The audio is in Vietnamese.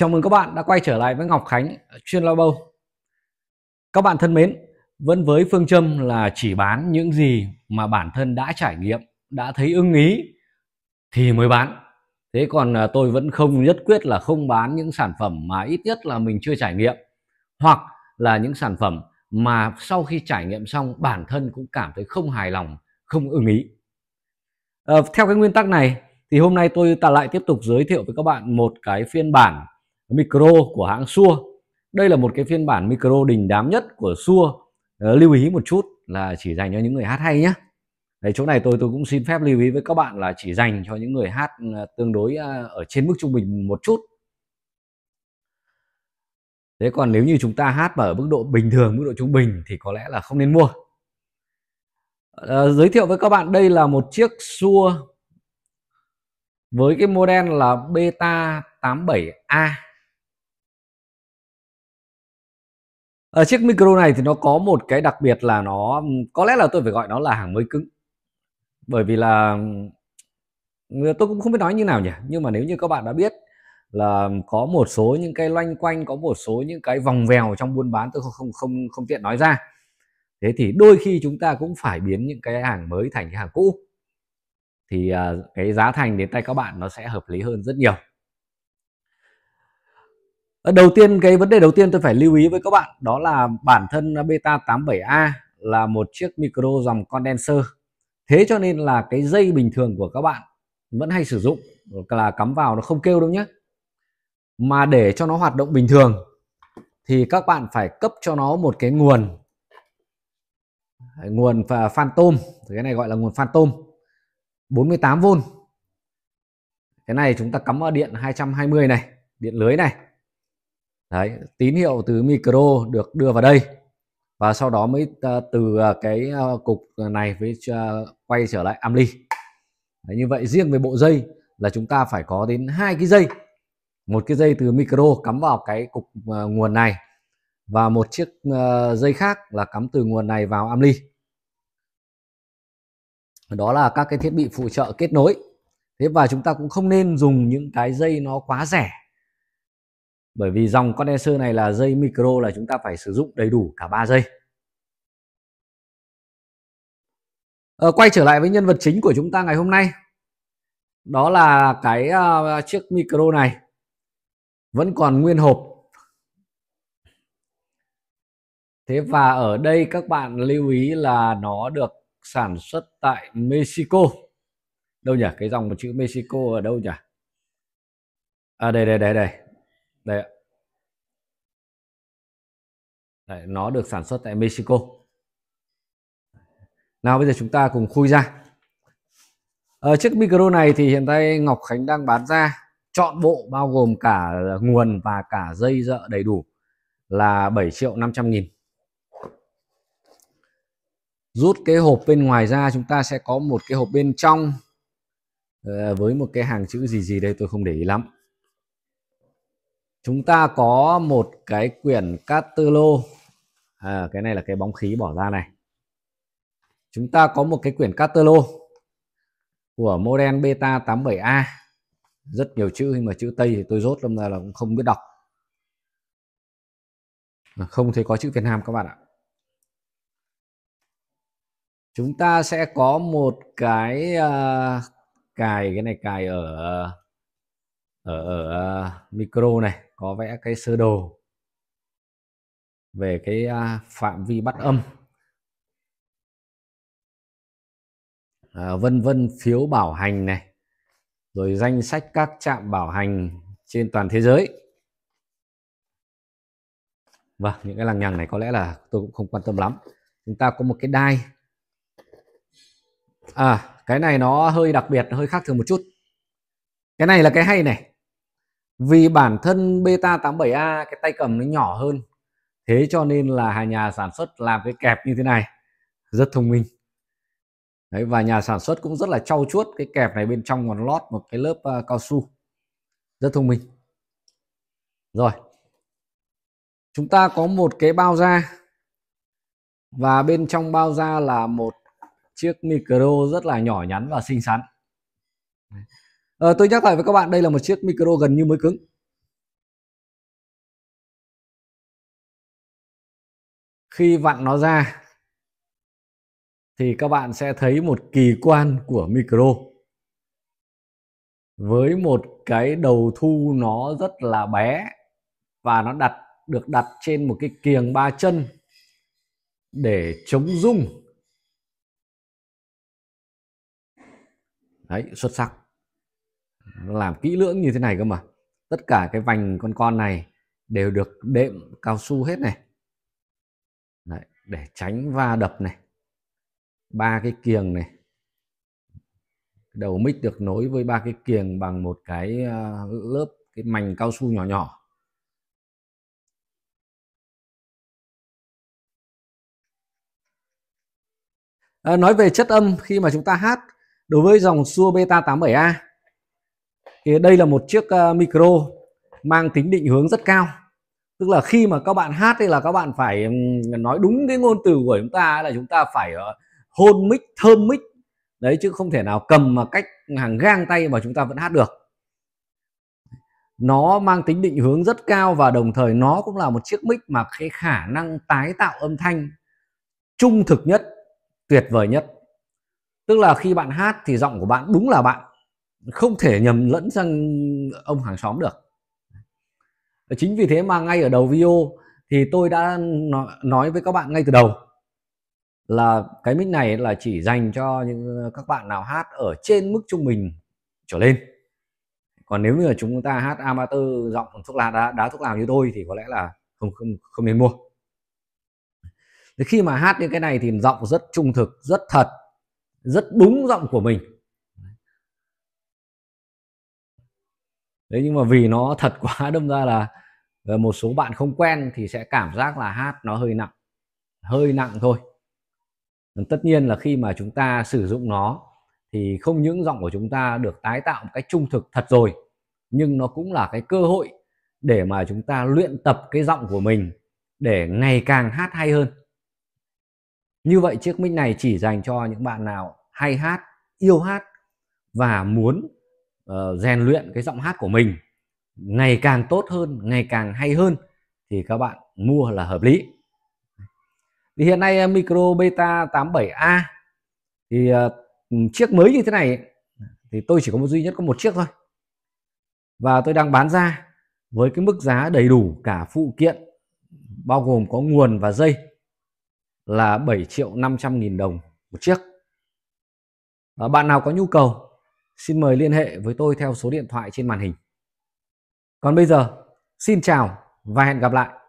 Chào mừng các bạn đã quay trở lại với Ngọc Khánh chuyên lao bâu. Các bạn thân mến, vẫn với phương châm là chỉ bán những gì mà bản thân đã trải nghiệm, đã thấy ưng ý thì mới bán. Thế còn à, tôi vẫn không nhất quyết là không bán những sản phẩm mà ít nhất là mình chưa trải nghiệm hoặc là những sản phẩm mà sau khi trải nghiệm xong bản thân cũng cảm thấy không hài lòng, không ưng ý. À, theo cái nguyên tắc này thì hôm nay tôi ta lại tiếp tục giới thiệu với các bạn một cái phiên bản micro của hãng Sure đây là một cái phiên bản micro đình đám nhất của Sure ờ, lưu ý một chút là chỉ dành cho những người hát hay nhé Đấy, chỗ này tôi tôi cũng xin phép lưu ý với các bạn là chỉ dành cho những người hát ờ, tương đối ờ, ở trên mức trung bình một chút thế còn nếu như chúng ta hát mà ở mức độ bình thường mức độ trung bình thì có lẽ là không nên mua à, giới thiệu với các bạn đây là một chiếc xua với cái model là beta 87A ở ờ, chiếc micro này thì nó có một cái đặc biệt là nó có lẽ là tôi phải gọi nó là hàng mới cứng bởi vì là ừ, tôi cũng không biết nói như nào nhỉ nhưng mà nếu như các bạn đã biết là có một số những cái loanh quanh có một số những cái vòng vèo trong buôn bán tôi không không không không tiện nói ra thế thì đôi khi chúng ta cũng phải biến những cái hàng mới thành cái hàng cũ thì à, cái giá thành đến tay các bạn nó sẽ hợp lý hơn rất nhiều Ờ, đầu tiên cái vấn đề đầu tiên tôi phải lưu ý với các bạn đó là bản thân Beta 87A là một chiếc micro dòng condenser. Thế cho nên là cái dây bình thường của các bạn vẫn hay sử dụng là cắm vào nó không kêu đâu nhé. Mà để cho nó hoạt động bình thường thì các bạn phải cấp cho nó một cái nguồn nguồn phan tôm cái này gọi là nguồn phan tôm 48V cái này chúng ta cắm ở điện 220 này điện lưới này Đấy, tín hiệu từ micro được đưa vào đây và sau đó mới ờ, từ ờ, cái ờ, cục này với quay trở lại amly Đấy, như vậy riêng về bộ dây là chúng ta phải có đến hai cái dây một cái dây từ micro cắm vào cái cục nguồn này và một chiếc dây khác là cắm từ nguồn này vào amly đó là các cái thiết bị phụ trợ kết nối thế và chúng ta cũng không nên dùng những cái dây nó quá rẻ bởi vì dòng condenser này là dây micro là chúng ta phải sử dụng đầy đủ cả ba dây ờ, quay trở lại với nhân vật chính của chúng ta ngày hôm nay đó là cái uh, chiếc micro này vẫn còn nguyên hộp thế và ở đây các bạn lưu ý là nó được sản xuất tại Mexico đâu nhỉ cái dòng một chữ Mexico ở đâu nhỉ à đây đây đây đây đây ạ đây nó được sản xuất tại Mexico nào bây giờ chúng ta cùng khui ra ở ờ, chiếc micro này thì hiện nay Ngọc Khánh đang bán ra chọn bộ bao gồm cả nguồn và cả dây dợ đầy đủ là 7 triệu 500 nghìn rút cái hộp bên ngoài ra chúng ta sẽ có một cái hộp bên trong ờ, với một cái hàng chữ gì gì đây tôi không để ý lắm chúng ta có một cái quyển Cattelo à, cái này là cái bóng khí bỏ ra này chúng ta có một cái quyển Cattelo của model beta 87A rất nhiều chữ nhưng mà chữ Tây thì tôi rốt lâm ra là cũng không biết đọc à, không thấy có chữ Việt Nam các bạn ạ chúng ta sẽ có một cái uh, cài cái này cài ở ở, ở à, micro này có vẽ cái sơ đồ về cái à, phạm vi bắt âm uh, vân vân phiếu bảo hành này rồi danh sách các trạm bảo hành trên toàn thế giới vâng những cái lằng nhằng này có lẽ là tôi cũng không quan tâm lắm chúng ta có một cái đai à cái này nó hơi đặc biệt hơi khác thường một chút cái này là cái hay này vì bản thân beta 87A cái tay cầm nó nhỏ hơn thế cho nên là hai nhà sản xuất làm cái kẹp như thế này rất thông minh đấy và nhà sản xuất cũng rất là trau chuốt cái kẹp này bên trong còn lót một cái lớp uh, cao su rất thông minh rồi chúng ta có một cái bao da và bên trong bao da là một chiếc micro rất là nhỏ nhắn và xinh xắn à, tôi nhắc lại với các bạn đây là một chiếc micro gần như mới cứng khi vặn nó ra thì các bạn sẽ thấy một kỳ quan của micro với một cái đầu thu nó rất là bé và nó đặt được đặt trên một cái kiềng ba chân để chống rung đấy xuất sắc nó làm kỹ lưỡng như thế này cơ mà tất cả cái vành con con này đều được đệm cao su hết này Đấy, để tránh va đập này ba cái kiềng này đầu mic được nối với ba cái kiềng bằng một cái ờ, lớp cái mảnh cao su nhỏ nhỏ à, nói về chất âm khi mà chúng ta hát đối với dòng xua beta 87A thì đây là một chiếc ờ, micro mang tính định hướng rất cao tức là khi mà các bạn hát thì là các bạn phải nói đúng cái ngôn từ của chúng ta là chúng ta phải ờ, hôn mic thơm mic đấy chứ không thể nào cầm mà cách hàng gang tay mà chúng ta vẫn hát được nó mang tính định hướng rất cao và đồng thời nó cũng là một chiếc mic mà cái khả năng tái tạo âm thanh trung thực nhất tuyệt vời nhất tức là khi bạn hát thì giọng của bạn đúng là bạn không thể nhầm lẫn sang ông hàng xóm được chính vì thế mà ngay ở đầu video thì tôi đã nói với các bạn ngay từ đầu là cái mic này là chỉ dành cho những các bạn nào hát ở trên mức trung bình trở lên còn nếu như là chúng ta hát amateur giọng thuốc lá đá, đá thuốc lào như tôi thì có lẽ là không không không nên mua Thế khi mà hát những cái này thì giọng rất trung thực rất thật rất đúng giọng của mình đấy nhưng mà vì nó thật quá đâm ra là ờ, một số bạn không quen thì sẽ cảm giác là hát nó hơi nặng hơi nặng thôi tất nhiên là khi mà chúng ta sử dụng nó thì không những giọng của chúng ta được tái tạo một cách trung thực thật rồi nhưng nó cũng là cái cơ hội để mà chúng ta luyện tập cái giọng của mình để ngày càng hát hay hơn như vậy chiếc mic này chỉ dành cho những bạn nào hay hát yêu hát và muốn Ờ, rèn uh, luyện cái giọng hát của mình ngày càng tốt hơn ngày càng hay hơn thì các bạn mua là hợp lý thì hiện nay ờ, micro beta 87a thì uh, chiếc mới như thế này thì tôi chỉ có một duy nhất có một chiếc thôi và tôi đang bán ra với cái mức giá đầy đủ cả phụ kiện bao gồm có nguồn và dây là 7 triệu 500 nghìn đồng một chiếc à, bạn nào có nhu cầu xin mời liên hệ với tôi theo số điện thoại trên màn hình. Còn bây giờ, xin chào và hẹn gặp lại.